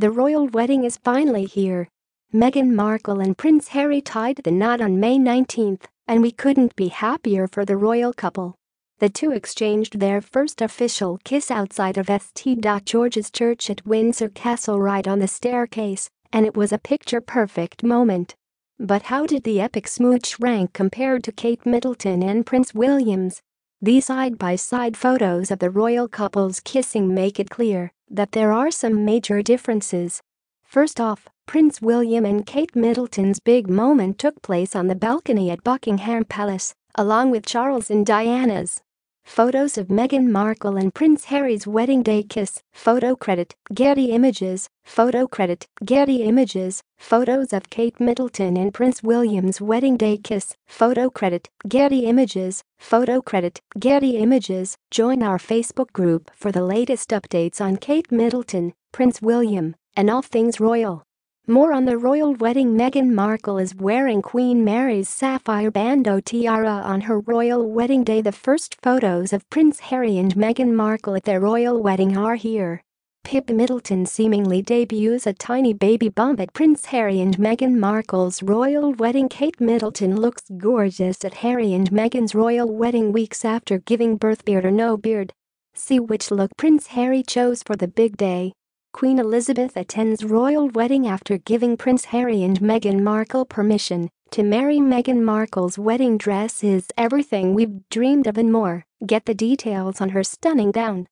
The royal wedding is finally here. Meghan Markle and Prince Harry tied the knot on May 19, and we couldn't be happier for the royal couple. The two exchanged their first official kiss outside of St. George's Church at Windsor Castle right on the staircase, and it was a picture-perfect moment. But how did the epic smooch rank compared to Kate Middleton and Prince William's? These side-by-side -side photos of the royal couple's kissing make it clear that there are some major differences. First off, Prince William and Kate Middleton's big moment took place on the balcony at Buckingham Palace, along with Charles and Diana's. Photos of Meghan Markle and Prince Harry's wedding day kiss. Photo credit, Getty Images. Photo credit, Getty Images. Photos of Kate Middleton and Prince William's wedding day kiss. Photo credit, Getty Images. Photo credit, Getty Images. Join our Facebook group for the latest updates on Kate Middleton, Prince William, and all things royal. More on the royal wedding Meghan Markle is wearing Queen Mary's sapphire bandeau tiara on her royal wedding day The first photos of Prince Harry and Meghan Markle at their royal wedding are here. Pip Middleton seemingly debuts a tiny baby bump at Prince Harry and Meghan Markle's royal wedding. Kate Middleton looks gorgeous at Harry and Meghan's royal wedding weeks after giving birth beard or no beard. See which look Prince Harry chose for the big day. Queen Elizabeth attends royal wedding after giving Prince Harry and Meghan Markle permission to marry Meghan Markle's wedding dress is everything we've dreamed of and more. Get the details on her stunning gown